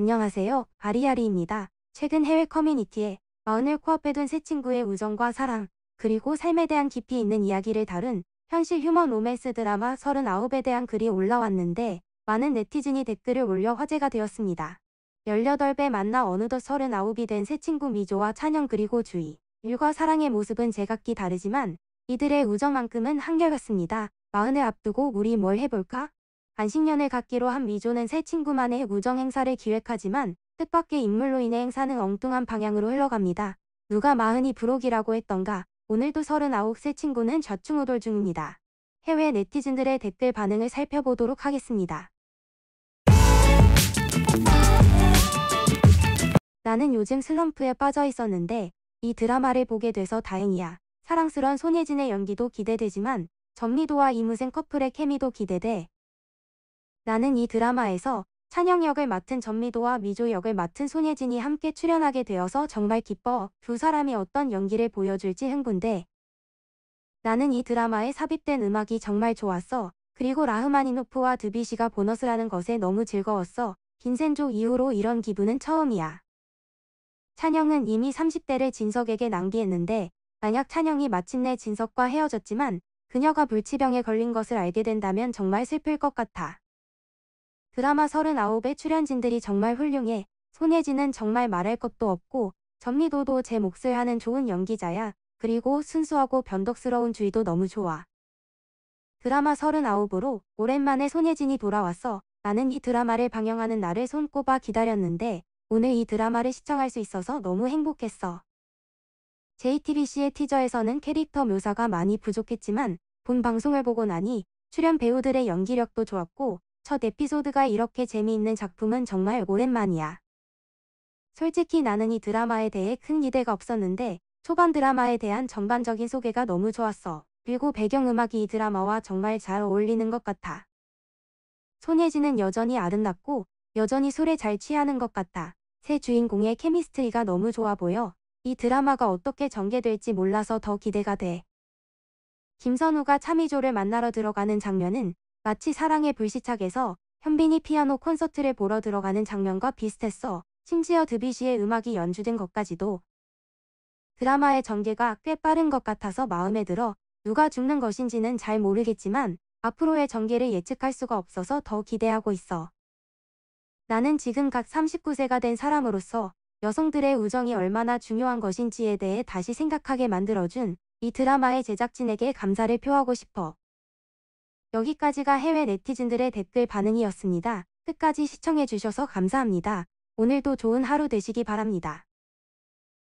안녕하세요. 아리아리입니다. 최근 해외 커뮤니티에 마흔을 코앞에 둔 새 친구의 우정과 사랑, 그리고 삶에 대한 깊이 있는 이야기를 다룬 현실 휴먼 로맨스 드라마 39에 대한 글이 올라왔는데 많은 네티즌이 댓글을 올려 화제가 되었습니다. 18배 만나 어느덧 39이 된 새 친구 미조와 찬영 그리고 주희, 일과 사랑의 모습은 제각기 다르지만 이들의 우정만큼은 한결같습니다. 마흔을 앞두고 우리 뭘 해볼까? 안식년을 갖기로 한 미조는 새 친구만의 우정 행사를 기획하지만 뜻밖의 인물로 인해 행사는 엉뚱한 방향으로 흘러갑니다. 누가 마흔이 부록이라고 했던가 오늘도 39새 친구는 좌충우돌 중입니다. 해외 네티즌들의 댓글 반응을 살펴보도록 하겠습니다. 나는 요즘 슬럼프에 빠져 있었는데 이 드라마를 보게 돼서 다행이야. 사랑스런 손예진의 연기도 기대되지만 전미도와 이무생 커플의 케미도 기대돼. 나는 이 드라마에서 찬영 역을 맡은 전미도와 미조 역을 맡은 손예진이 함께 출연하게 되어서 정말 기뻐 두 사람이 어떤 연기를 보여줄지 흥분돼. 나는 이 드라마에 삽입된 음악이 정말 좋았어. 그리고 라흐마니노프와 드비시가 보너스라는 것에 너무 즐거웠어. 빈센조 이후로 이런 기분은 처음이야. 찬영은 이미 30대를 진석에게 낭비했는데 만약 찬영이 마침내 진석과 헤어졌지만 그녀가 불치병에 걸린 것을 알게 된다면 정말 슬플 것 같아. 드라마 39의 출연진들이 정말 훌륭해. 손예진은 정말 말할 것도 없고 전미도도 제 몫을 하는 좋은 연기자야. 그리고 순수하고 변덕스러운 주의도 너무 좋아. 드라마 39으로 오랜만에 손예진이 돌아왔어 나는 이 드라마를 방영하는 날을 손꼽아 기다렸는데 오늘 이 드라마를 시청할 수 있어서 너무 행복했어. JTBC의 티저에서는 캐릭터 묘사가 많이 부족했지만 본 방송을 보고 나니 출연 배우들의 연기력도 좋았고 첫 에피소드가 이렇게 재미있는 작품은 정말 오랜만이야. 솔직히 나는 이 드라마에 대해 큰 기대가 없었는데 초반 드라마에 대한 전반적인 소개가 너무 좋았어. 그리고 배경음악이 이 드라마와 정말 잘 어울리는 것 같아. 손예진은 여전히 아름답고 여전히 술에 잘 취하는 것 같아. 새 주인공의 케미스트리가 너무 좋아 보여 이 드라마가 어떻게 전개될지 몰라서 더 기대가 돼. 김선우가 차미조를 만나러 들어가는 장면은 마치 사랑의 불시착에서 현빈이 피아노 콘서트를 보러 들어가는 장면과 비슷했어. 심지어 드비시의 음악이 연주된 것까지도 드라마의 전개가 꽤 빠른 것 같아서 마음에 들어 누가 죽는 것인지는 잘 모르겠지만 앞으로의 전개를 예측할 수가 없어서 더 기대하고 있어. 나는 지금 각 39세가 된 사람으로서 여성들의 우정이 얼마나 중요한 것인지에 대해 다시 생각하게 만들어준 이 드라마의 제작진에게 감사를 표하고 싶어. 여기까지가 해외 네티즌들의 댓글 반응이었습니다. 끝까지 시청해주셔서 감사합니다. 오늘도 좋은 하루 되시기 바랍니다.